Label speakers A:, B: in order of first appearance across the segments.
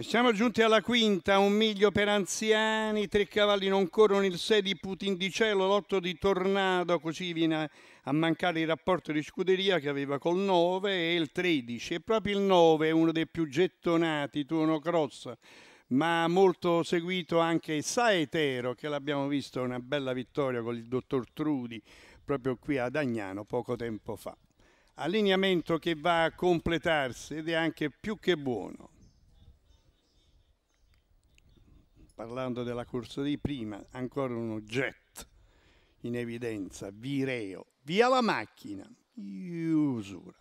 A: E siamo giunti alla quinta, un miglio per anziani, tre cavalli non corrono, il 6 di Putin di cielo, l'8 di Tornado, così viene a mancare il rapporto di scuderia che aveva col 9 e il 13. E proprio il 9 è uno dei più gettonati, Tuono Cross, ma molto seguito anche Saetero, che l'abbiamo visto una bella vittoria con il dottor Trudi, proprio qui ad Agnano poco tempo fa. Allineamento che va a completarsi ed è anche più che buono. parlando della corsa di prima, ancora uno jet in evidenza, vireo, via la macchina, chiusura.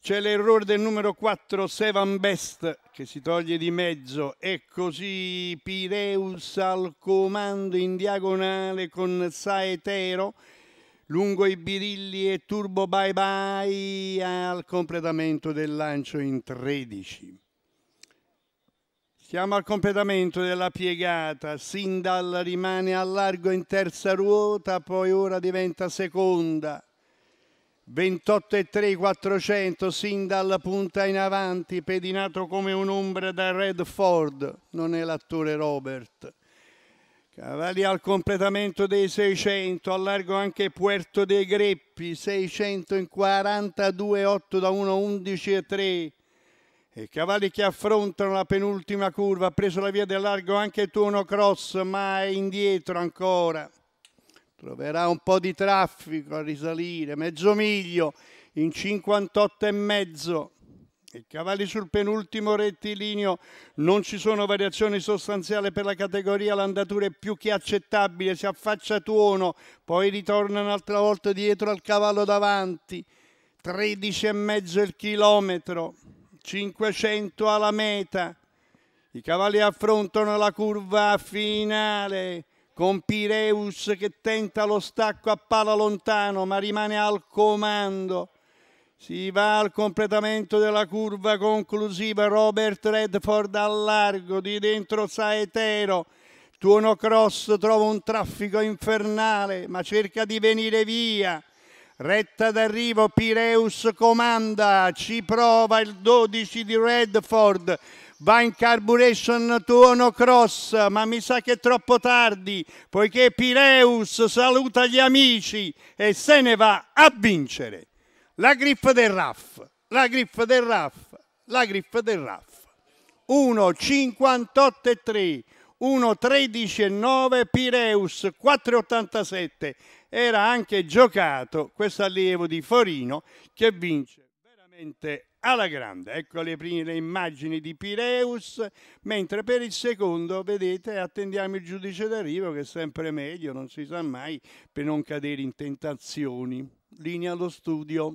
A: C'è l'errore del numero 4 Sevan Best che si toglie di mezzo e così Pireus al comando in diagonale con Saetero lungo i birilli e Turbo Bye Bye al completamento del lancio in 13. Siamo al completamento della piegata, Sindal rimane a largo in terza ruota, poi ora diventa seconda. 28 e 3, 400, Sindal punta in avanti, pedinato come un'ombra da Redford, non è l'attore Robert. Cavalli al completamento dei 600, a largo anche Puerto dei Greppi, 600 in 42, 8 da 1, 11 e 3. I cavalli che affrontano la penultima curva, ha preso la via del largo anche Tuono cross, ma è indietro ancora. Troverà un po' di traffico a risalire, mezzo miglio in 58 e mezzo. I cavalli sul penultimo rettilineo non ci sono variazioni sostanziali per la categoria, l'andatura è più che accettabile, si affaccia tuono, poi ritorna un'altra volta dietro al cavallo davanti, 13 e mezzo il chilometro. 500 alla meta. I cavalli affrontano la curva finale con Pireus che tenta lo stacco a pala lontano ma rimane al comando. Si va al completamento della curva conclusiva. Robert Redford al largo, di dentro Saetero. Tuono Cross trova un traffico infernale ma cerca di venire via. Retta d'arrivo, Pireus comanda, ci prova il 12 di Redford, va in carburation tuono cross, ma mi sa che è troppo tardi, poiché Pireus saluta gli amici e se ne va a vincere. La griffa del Raff, la griffa del Raff, la griffa del Raff. 1,58 e 3, 1-13-9 Pireus 4-87 Era anche giocato questo allievo di Forino che vince veramente alla grande. Ecco le prime le immagini di Pireus, mentre per il secondo, vedete, attendiamo il giudice d'arrivo che è sempre meglio, non si sa mai, per non cadere in tentazioni. Linea allo studio.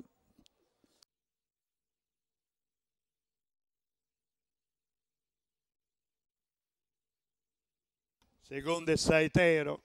A: secondo Saetero,